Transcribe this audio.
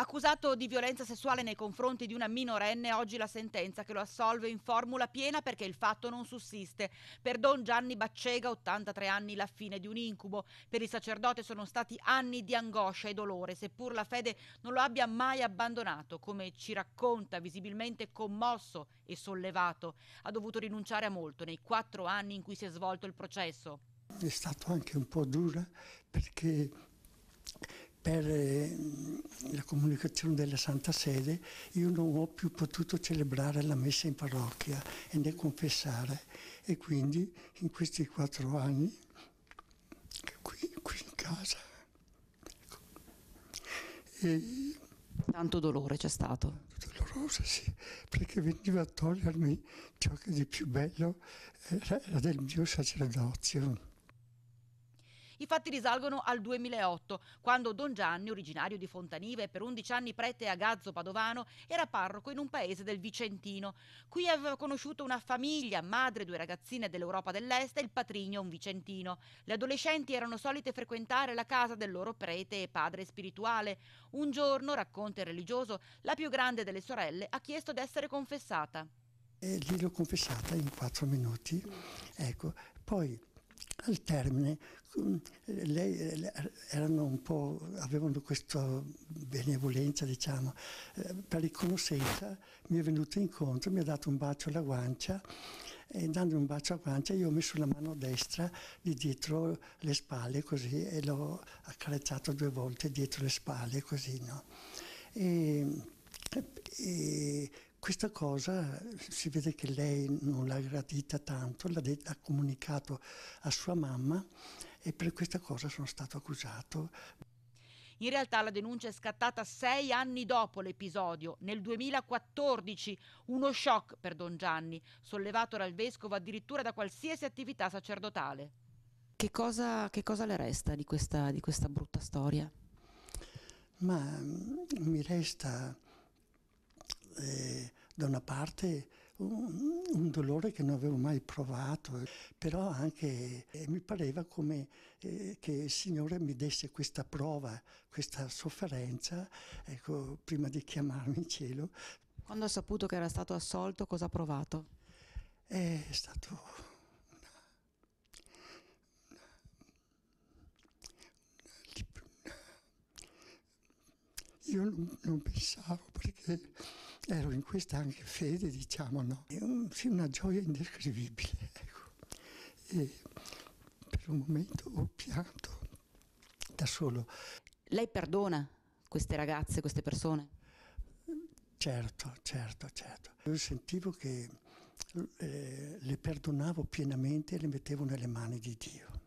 Accusato di violenza sessuale nei confronti di una minorenne, oggi la sentenza che lo assolve in formula piena perché il fatto non sussiste. Per Don Gianni Baccega, 83 anni, la fine di un incubo. Per il sacerdote sono stati anni di angoscia e dolore, seppur la fede non lo abbia mai abbandonato, come ci racconta, visibilmente commosso e sollevato. Ha dovuto rinunciare a molto nei quattro anni in cui si è svolto il processo. È stato anche un po' dura perché per eh, la comunicazione della Santa Sede, io non ho più potuto celebrare la messa in parrocchia e né confessare. E quindi in questi quattro anni, qui, qui in casa, ecco, e, tanto dolore c'è stato. Doloroso, sì, perché veniva a togliermi ciò che di più bello era del mio sacerdozio. I fatti risalgono al 2008, quando Don Gianni, originario di Fontanive e per 11 anni prete a Gazzo Padovano, era parroco in un paese del Vicentino. Qui aveva conosciuto una famiglia, madre, due ragazzine dell'Europa dell'Est e il patrigno, un vicentino. Le adolescenti erano solite frequentare la casa del loro prete e padre spirituale. Un giorno, racconta il religioso, la più grande delle sorelle ha chiesto di essere confessata. E l'ho confessata in quattro minuti. Ecco, poi al termine, mm, lei eh, erano un po', avevano questa benevolenza, diciamo, eh, per riconoscenza mi è venuto incontro, mi ha dato un bacio alla guancia e dando un bacio alla guancia io ho messo la mano destra di dietro le spalle così e l'ho accarezzato due volte dietro le spalle così, no? E, e, questa cosa si vede che lei non l'ha gradita tanto, l'ha de- ha comunicato a sua mamma e per questa cosa sono stato accusato. In realtà la denuncia è scattata sei anni dopo l'episodio, nel 2014, uno shock per Don Gianni, sollevato dal vescovo addirittura da qualsiasi attività sacerdotale. Che cosa, che cosa le resta di questa, di questa brutta storia? Ma mm, mi resta eh, da una parte un, dolore che non avevo mai provato, però anche eh, mi pareva come eh, che il Signore mi desse questa prova, questa sofferenza, ecco, prima di chiamarmi in cielo. Quando ha saputo che era stato assolto, cosa ha provato? È stato una, una, io non, non, pensavo perché ero in questa anche fede, diciamo, no? È un, sì, una gioia indescrivibile, ecco. E per un momento ho pianto da solo. Lei perdona queste ragazze, queste persone? Certo, certo, certo. Io sentivo che eh, le perdonavo pienamente e le mettevo nelle mani di Dio.